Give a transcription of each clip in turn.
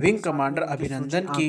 wing commander अभिनंदन की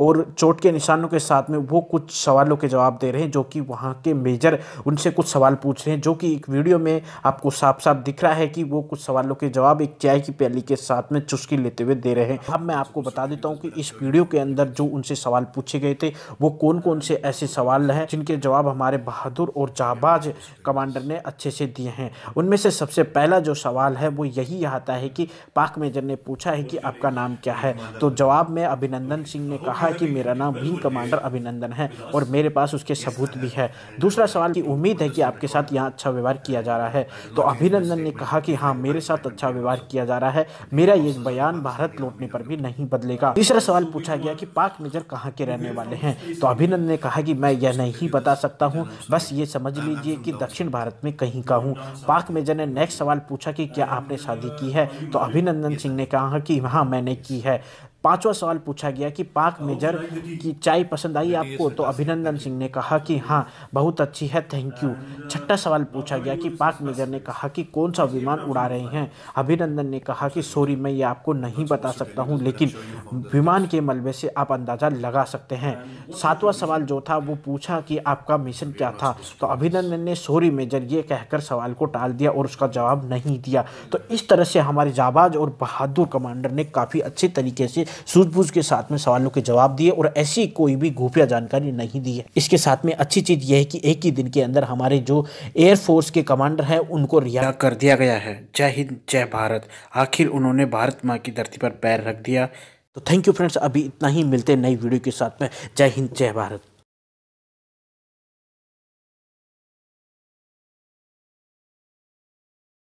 और चोट के निशानों के साथ में वो कुछ सवालों के जवाब दे रहे हैं जो कि वहाँ के मेजर उनसे कुछ सवाल पूछ रहे हैं जो कि एक वीडियो में आपको साफ साफ दिख रहा है कि वो कुछ सवालों के जवाब एक चाय की प्याली के साथ में चुस्की लेते हुए दे रहे हैं अब मैं आपको बता देता हूँ कि इस वीडियो के अंदर जो उनसे सवाल पूछे गए थे वो कौन कौन से ऐसे सवाल हैं जिनके जवाब हमारे बहादुर और जाबाज कमांडर ने अच्छे से दिए हैं उनमें से सबसे पहला जो सवाल है वो यही आता है कि पाक मेजर ने पूछा है कि आपका नाम क्या है तो जवाब में अभिनंदन सिंह ने कहा कि मेरा नाम विंग कमांडर अभिनंदन है और मेरे पास उसके सबूत भी है दूसरा सवाल की उम्मीद है कि आपके साथ यहाँ अच्छा व्यवहार किया जा रहा है तो अभिनंदन ने कहा कि हाँ मेरे साथ अच्छा व्यवहार किया जा रहा है मेरा ये बयान भारत लौटने पर भी नहीं बदलेगा तीसरा सवाल पूछा गया कि पाक मेजर कहाँ के रहने वाले हैं तो अभिनंदन ने कहा कि मैं यह नहीं बता सकता हूँ बस ये समझ लीजिए कि दक्षिण भारत में कहीं का हूँ पाक मेजर ने नेक्स्ट सवाल पूछा कि क्या आपने शादी की है तो अभिनंदन सिंह ने कहा कि हाँ मैंने की है पांचवा सवाल पूछा गया कि पाक हाँ, मेजर की चाय पसंद आई आपको तो अभिनंदन सिंह ने कहा कि हाँ बहुत अच्छी है थैंक यू छठा सवाल पूछा गया कि पाक मेजर ने कहा कि कौन सा विमान उड़ा रहे हैं अभिनंदन ने कहा कि सॉरी मैं ये आपको अच्छा, नहीं बता सकता हूँ लेकिन अच्छा विमान के मलबे से आप अंदाज़ा लगा सकते हैं तो सातवां सवाल जो था वो पूछा कि आपका मिशन क्या था तो अभिनंदन ने सॉरी मेजर ये कहकर सवाल को टाल दिया और उसका जवाब नहीं दिया तो इस तरह से हमारे जाबाज और बहादुर कमांडर ने काफ़ी अच्छे तरीके से सूझबूझ के साथ में सवालों के जवाब दिए और ऐसी कोई भी गुफिया जानकारी नहीं दी है इसके साथ में अच्छी चीज़ यह है कि एक ही दिन के अंदर हमारे जो एयरफोर्स के कमांडर हैं उनको रिहा कर दिया गया है जय हिंद जय भारत आखिर उन्होंने भारत माँ की धरती पर पैर रख दिया तो थैंक यू फ्रेंड्स अभी इतना ही मिलते नई वीडियो के साथ में जय हिंद जय भारत